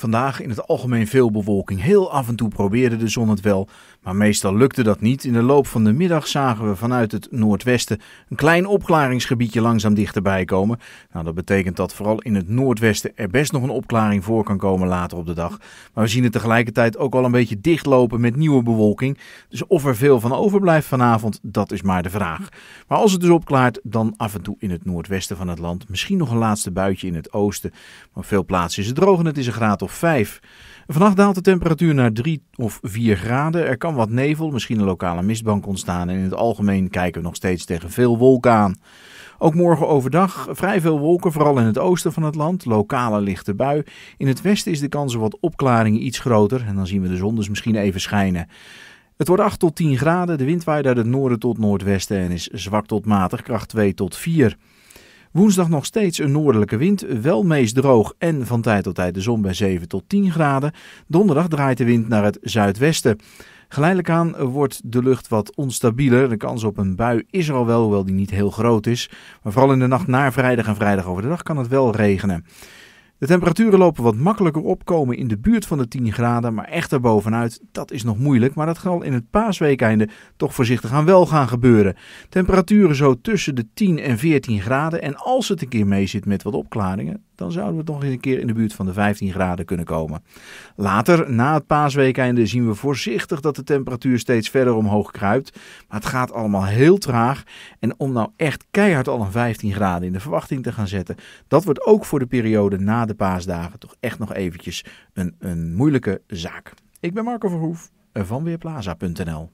Vandaag in het algemeen veel bewolking. Heel af en toe probeerde de zon het wel, maar meestal lukte dat niet. In de loop van de middag zagen we vanuit het noordwesten een klein opklaringsgebiedje langzaam dichterbij komen. Nou, dat betekent dat vooral in het noordwesten er best nog een opklaring voor kan komen later op de dag. Maar we zien het tegelijkertijd ook al een beetje dichtlopen met nieuwe bewolking. Dus of er veel van overblijft vanavond, dat is maar de vraag. Maar als het dus opklaart, dan af en toe in het noordwesten van het land. Misschien nog een laatste buitje in het oosten. Maar veel plaatsen is het droog en het is een graad of 5. Vannacht daalt de temperatuur naar 3 of 4 graden. Er kan wat nevel, misschien een lokale mistbank ontstaan. En in het algemeen kijken we nog steeds tegen veel wolken aan. Ook morgen overdag vrij veel wolken, vooral in het oosten van het land. Lokale lichte bui. In het westen is de kans op wat opklaringen iets groter. En dan zien we de zon dus misschien even schijnen. Het wordt 8 tot 10 graden. De wind waait uit het noorden tot noordwesten en is zwak tot matig, kracht 2 tot 4. Woensdag nog steeds een noordelijke wind, wel meest droog en van tijd tot tijd de zon bij 7 tot 10 graden. Donderdag draait de wind naar het zuidwesten. Geleidelijk aan wordt de lucht wat onstabieler. De kans op een bui is er al wel, hoewel die niet heel groot is. Maar vooral in de nacht naar vrijdag en vrijdag overdag kan het wel regenen. De temperaturen lopen wat makkelijker op, komen in de buurt van de 10 graden, maar echt daarbovenuit, dat is nog moeilijk. Maar dat zal in het paasweekeinde toch voorzichtig aan wel gaan gebeuren. Temperaturen zo tussen de 10 en 14 graden en als het een keer mee zit met wat opklaringen, dan zouden we toch eens een keer in de buurt van de 15 graden kunnen komen. Later, na het paasweekende, zien we voorzichtig dat de temperatuur steeds verder omhoog kruipt. Maar het gaat allemaal heel traag. En om nou echt keihard al een 15 graden in de verwachting te gaan zetten, dat wordt ook voor de periode na de paasdagen toch echt nog eventjes een, een moeilijke zaak. Ik ben Marco Verhoef eh, van Weerplaza.nl.